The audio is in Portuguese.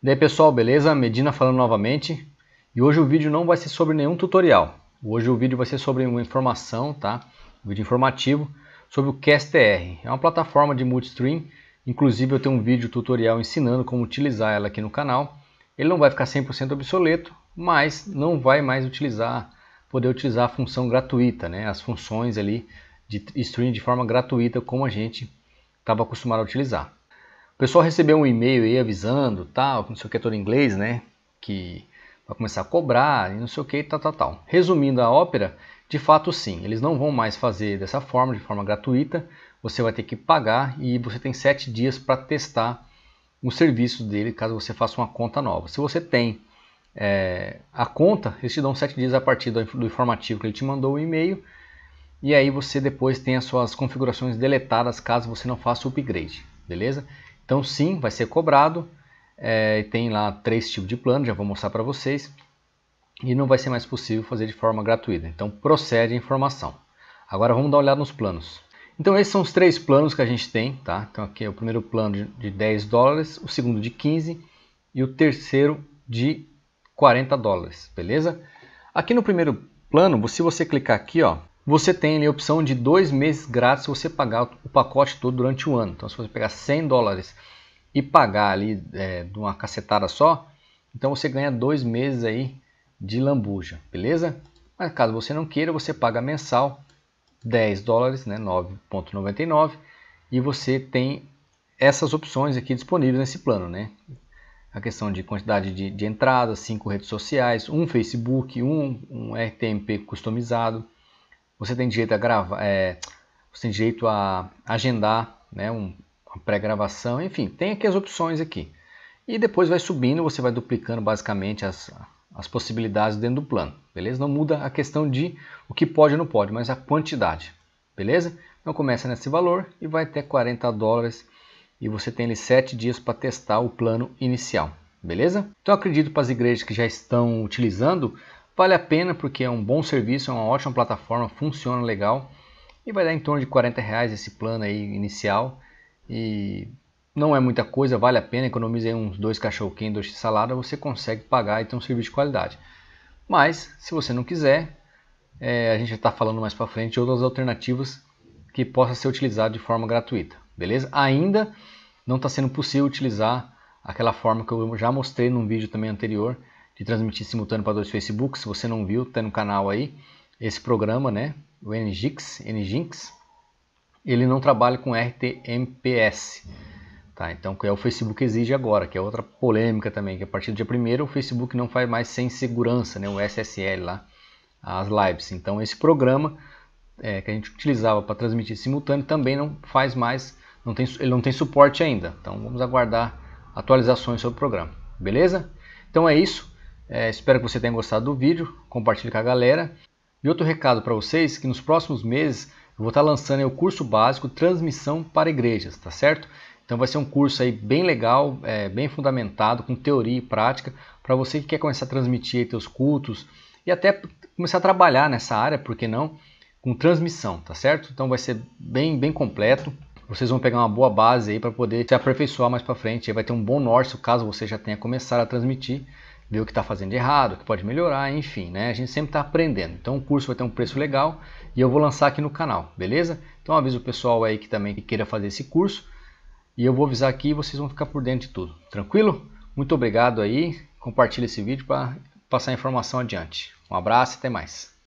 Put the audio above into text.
E aí pessoal, beleza? Medina falando novamente. E hoje o vídeo não vai ser sobre nenhum tutorial. Hoje o vídeo vai ser sobre uma informação, tá? Um vídeo informativo sobre o CastR. É uma plataforma de multistream. Inclusive eu tenho um vídeo tutorial ensinando como utilizar ela aqui no canal. Ele não vai ficar 100% obsoleto, mas não vai mais utilizar, poder utilizar a função gratuita, né? As funções ali de stream de forma gratuita como a gente estava acostumado a utilizar. O pessoal recebeu um e-mail aí avisando, tal, não sei o que, todo em inglês, né? Que vai começar a cobrar e não sei o que, tal, tal, tal. Resumindo a ópera, de fato sim, eles não vão mais fazer dessa forma, de forma gratuita. Você vai ter que pagar e você tem sete dias para testar o serviço dele caso você faça uma conta nova. Se você tem é, a conta, eles te dão sete dias a partir do informativo que ele te mandou o e-mail. E aí você depois tem as suas configurações deletadas caso você não faça o upgrade, beleza? Então, sim, vai ser cobrado. É, tem lá três tipos de plano, já vou mostrar para vocês. E não vai ser mais possível fazer de forma gratuita. Então, procede a informação. Agora vamos dar uma olhada nos planos. Então, esses são os três planos que a gente tem. Tá? Então, aqui é o primeiro plano de 10 dólares, o segundo de 15 e o terceiro de 40 dólares, beleza? Aqui no primeiro plano, se você clicar aqui, ó, você tem ali, a opção de dois meses grátis se você pagar o pacote todo durante o ano. Então, se você pegar 100 dólares e pagar ali é, de uma cacetada só, então você ganha dois meses aí de lambuja, beleza? Mas caso você não queira, você paga mensal 10 dólares, né, 9.99, e você tem essas opções aqui disponíveis nesse plano, né? A questão de quantidade de, de entradas, cinco redes sociais, um Facebook, um, um RTMP customizado, você tem direito a gravar, é, você tem direito a agendar né, um, uma pré-gravação, enfim, tem aqui as opções aqui. E depois vai subindo, você vai duplicando basicamente as, as possibilidades dentro do plano, beleza? Não muda a questão de o que pode ou não pode, mas a quantidade, beleza? Então começa nesse valor e vai até 40 dólares e você tem ali 7 dias para testar o plano inicial, beleza? Então acredito para as igrejas que já estão utilizando, Vale a pena porque é um bom serviço, é uma ótima plataforma, funciona legal e vai dar em torno de 40 reais esse plano aí inicial e não é muita coisa, vale a pena, economiza aí uns dois cachorro quente, dois salada, você consegue pagar e ter um serviço de qualidade. Mas se você não quiser, é, a gente já está falando mais para frente de outras alternativas que possa ser utilizado de forma gratuita, beleza? Ainda não está sendo possível utilizar aquela forma que eu já mostrei num vídeo também anterior de transmitir simultâneo para dois Facebooks. Se você não viu, tá no canal aí esse programa, né? O Nginx, Nginx, ele não trabalha com RTMPS. Tá, então, que é o Facebook exige agora, que é outra polêmica também, que a partir do dia 1 o Facebook não faz mais sem segurança, né, o SSL lá, as lives. Então, esse programa é, que a gente utilizava para transmitir simultâneo também não faz mais, não tem, ele não tem suporte ainda. Então, vamos aguardar atualizações sobre o programa, beleza? Então é isso. É, espero que você tenha gostado do vídeo, compartilhe com a galera. E outro recado para vocês, que nos próximos meses eu vou estar tá lançando o curso básico Transmissão para Igrejas, tá certo? Então vai ser um curso aí bem legal, é, bem fundamentado, com teoria e prática, para você que quer começar a transmitir aí seus cultos e até começar a trabalhar nessa área, por que não, com transmissão, tá certo? Então vai ser bem, bem completo. Vocês vão pegar uma boa base aí para poder se aperfeiçoar mais para frente. Aí vai ter um bom norte, caso você já tenha começado a transmitir ver o que está fazendo de errado, o que pode melhorar, enfim, né? A gente sempre está aprendendo. Então o curso vai ter um preço legal e eu vou lançar aqui no canal, beleza? Então aviso o pessoal aí que também queira fazer esse curso e eu vou avisar aqui e vocês vão ficar por dentro de tudo, tranquilo? Muito obrigado aí, compartilha esse vídeo para passar a informação adiante. Um abraço e até mais.